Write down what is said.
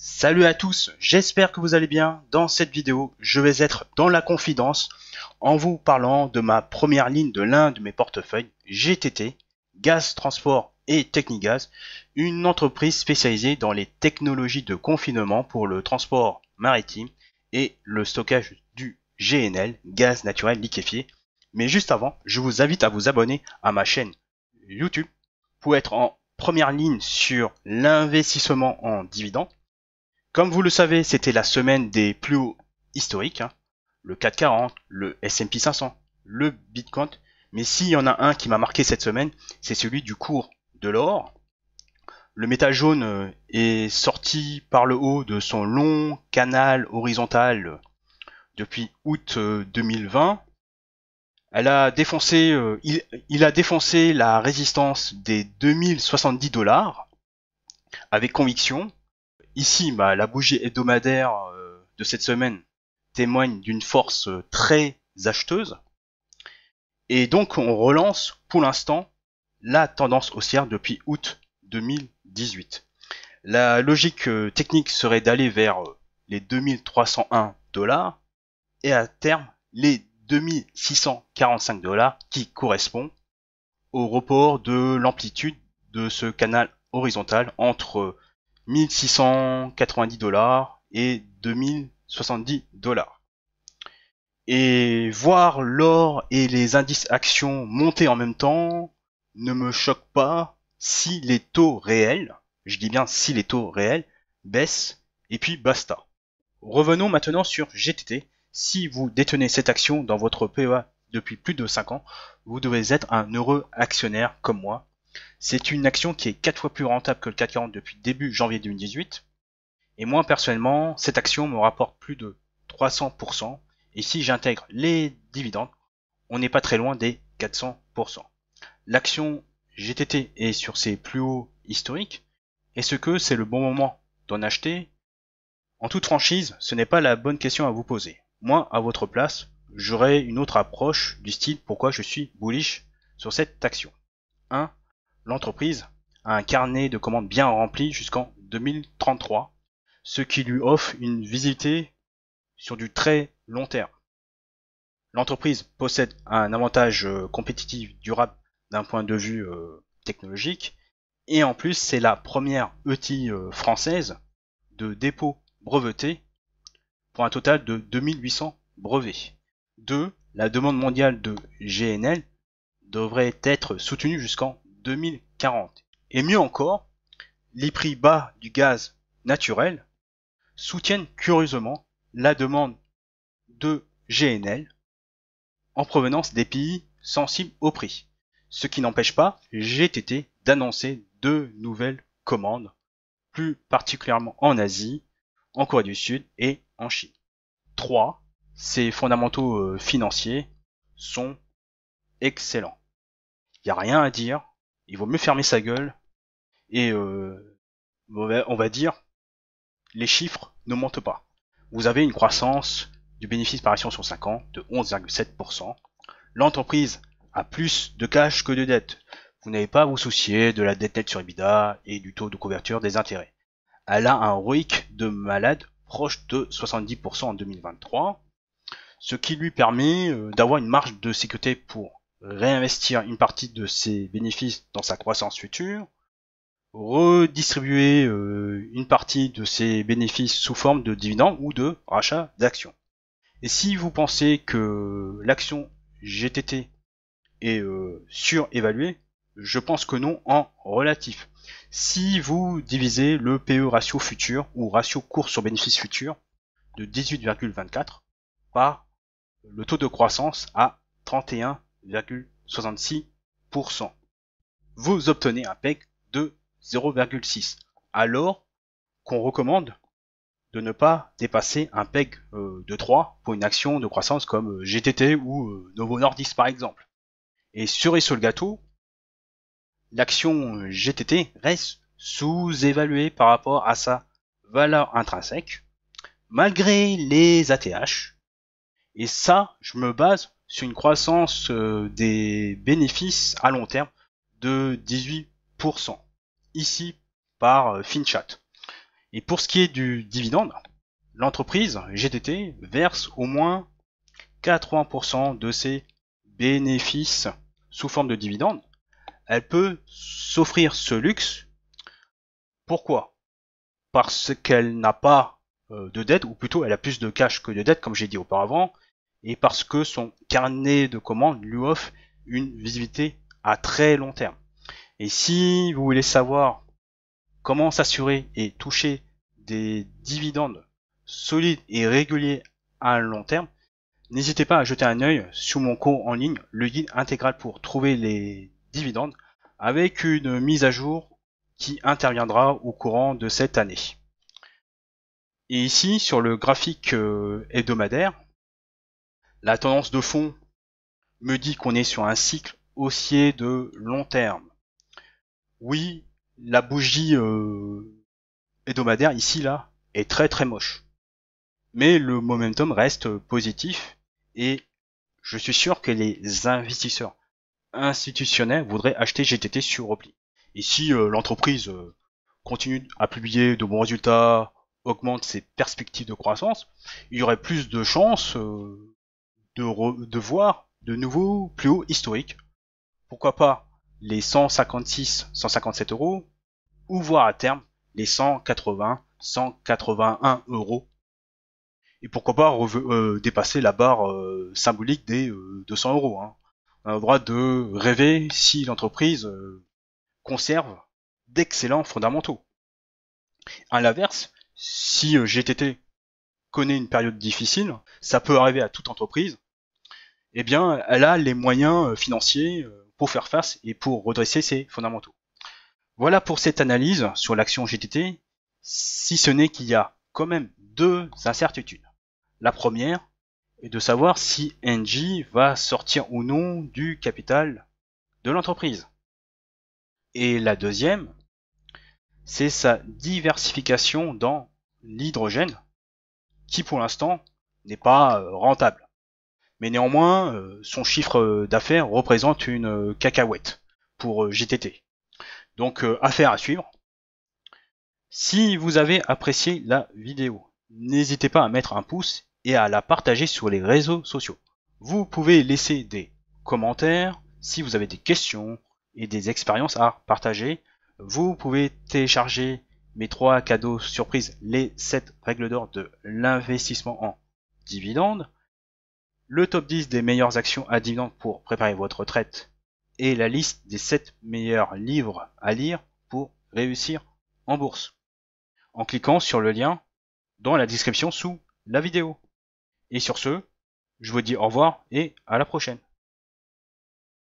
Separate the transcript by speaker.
Speaker 1: Salut à tous, j'espère que vous allez bien. Dans cette vidéo, je vais être dans la confidence en vous parlant de ma première ligne de l'un de mes portefeuilles, GTT, Gaz Transport et Technigaz, une entreprise spécialisée dans les technologies de confinement pour le transport maritime et le stockage du GNL, gaz naturel liquéfié. Mais juste avant, je vous invite à vous abonner à ma chaîne YouTube pour être en première ligne sur l'investissement en dividendes comme vous le savez, c'était la semaine des plus hauts historiques. Hein. le 440, le S&P 500, le Bitcoin. Mais s'il y en a un qui m'a marqué cette semaine, c'est celui du cours de l'or. Le métal jaune euh, est sorti par le haut de son long canal horizontal depuis août 2020. Euh, Elle a défoncé, euh, il, a défoncé la résistance des 2070 dollars avec conviction Ici, bah, la bougie hebdomadaire euh, de cette semaine témoigne d'une force euh, très acheteuse. Et donc on relance pour l'instant la tendance haussière depuis août 2018. La logique euh, technique serait d'aller vers les 2301 dollars et à terme les 2645 dollars qui correspond au report de l'amplitude de ce canal horizontal entre 1690 dollars et 2070 dollars. Et voir l'or et les indices actions monter en même temps ne me choque pas si les taux réels, je dis bien si les taux réels, baissent et puis basta. Revenons maintenant sur GTT. Si vous détenez cette action dans votre PEA depuis plus de 5 ans, vous devez être un heureux actionnaire comme moi c'est une action qui est 4 fois plus rentable que le CAC 40 depuis début janvier 2018. Et moi, personnellement, cette action me rapporte plus de 300%. Et si j'intègre les dividendes, on n'est pas très loin des 400%. L'action GTT est sur ses plus hauts historiques. Est-ce que c'est le bon moment d'en acheter En toute franchise, ce n'est pas la bonne question à vous poser. Moi, à votre place, j'aurais une autre approche du style pourquoi je suis bullish sur cette action. 1 l'entreprise a un carnet de commandes bien rempli jusqu'en 2033, ce qui lui offre une visibilité sur du très long terme. L'entreprise possède un avantage euh, compétitif durable d'un point de vue euh, technologique, et en plus c'est la première ETI euh, française de dépôt breveté pour un total de 2800 brevets. 2. La demande mondiale de GNL devrait être soutenue jusqu'en 2040. Et mieux encore, les prix bas du gaz naturel soutiennent curieusement la demande de GNL en provenance des pays sensibles au prix. Ce qui n'empêche pas GTT d'annoncer deux nouvelles commandes, plus particulièrement en Asie, en Corée du Sud et en Chine. 3. ces fondamentaux euh, financiers sont excellents. Il n'y a rien à dire, il vaut mieux fermer sa gueule et euh, on va dire les chiffres ne montent pas. Vous avez une croissance du bénéfice par action sur 5 ans de 11,7%. L'entreprise a plus de cash que de dette. Vous n'avez pas à vous soucier de la dette nette sur EBITDA et du taux de couverture des intérêts. Elle a un ROIC de malade proche de 70% en 2023, ce qui lui permet euh, d'avoir une marge de sécurité pour réinvestir une partie de ses bénéfices dans sa croissance future, redistribuer euh, une partie de ses bénéfices sous forme de dividendes ou de rachat d'actions. Et si vous pensez que l'action GTT est euh, surévaluée, je pense que non en relatif. Si vous divisez le PE ratio futur ou ratio cours sur bénéfice futur de 18,24 par le taux de croissance à 31 0,66%. Vous obtenez un PEG de 0,6, alors qu'on recommande de ne pas dépasser un PEG euh, de 3 pour une action de croissance comme euh, GTT ou euh, Novo Nordisk par exemple. Et et sur le gâteau, l'action GTT reste sous-évaluée par rapport à sa valeur intrinsèque, malgré les ATH. Et ça, je me base sur une croissance euh, des bénéfices à long terme de 18%, ici par euh, FinChat. Et pour ce qui est du dividende, l'entreprise GTT verse au moins 80% de ses bénéfices sous forme de dividende. Elle peut s'offrir ce luxe. Pourquoi Parce qu'elle n'a pas euh, de dette, ou plutôt elle a plus de cash que de dette, comme j'ai dit auparavant, et parce que son carnet de commandes lui offre une visibilité à très long terme. Et si vous voulez savoir comment s'assurer et toucher des dividendes solides et réguliers à long terme, n'hésitez pas à jeter un œil sur mon cours en ligne, le guide intégral pour trouver les dividendes, avec une mise à jour qui interviendra au courant de cette année. Et ici, sur le graphique euh, hebdomadaire, la tendance de fond me dit qu'on est sur un cycle haussier de long terme. Oui, la bougie euh, hebdomadaire ici là est très très moche. Mais le momentum reste positif et je suis sûr que les investisseurs institutionnels voudraient acheter GTT sur repli. Et si euh, l'entreprise euh, continue à publier de bons résultats, augmente ses perspectives de croissance, il y aurait plus de chances euh, de, voir de nouveaux plus hauts historiques. Pourquoi pas les 156, 157 euros, ou voir à terme les 180, 181 euros. Et pourquoi pas euh, dépasser la barre euh, symbolique des 200 euh, euros. Hein. On a le droit de rêver si l'entreprise conserve d'excellents fondamentaux. À l'inverse, si GTT connaît une période difficile, ça peut arriver à toute entreprise eh bien, elle a les moyens euh, financiers euh, pour faire face et pour redresser ses fondamentaux. Voilà pour cette analyse sur l'action GTT, si ce n'est qu'il y a quand même deux incertitudes. La première est de savoir si NG va sortir ou non du capital de l'entreprise. Et la deuxième, c'est sa diversification dans l'hydrogène, qui pour l'instant n'est pas euh, rentable mais néanmoins, euh, son chiffre d'affaires représente une euh, cacahuète pour euh, GTT. Donc, affaire à suivre. Si vous avez apprécié la vidéo, n'hésitez pas à mettre un pouce et à la partager sur les réseaux sociaux. Vous pouvez laisser des commentaires si vous avez des questions et des expériences à partager. Vous pouvez télécharger mes trois cadeaux surprises, les 7 règles d'or de l'investissement en dividendes, le top 10 des meilleures actions à dividendes pour préparer votre retraite et la liste des 7 meilleurs livres à lire pour réussir en bourse en cliquant sur le lien dans la description sous la vidéo. Et sur ce, je vous dis au revoir et à la prochaine.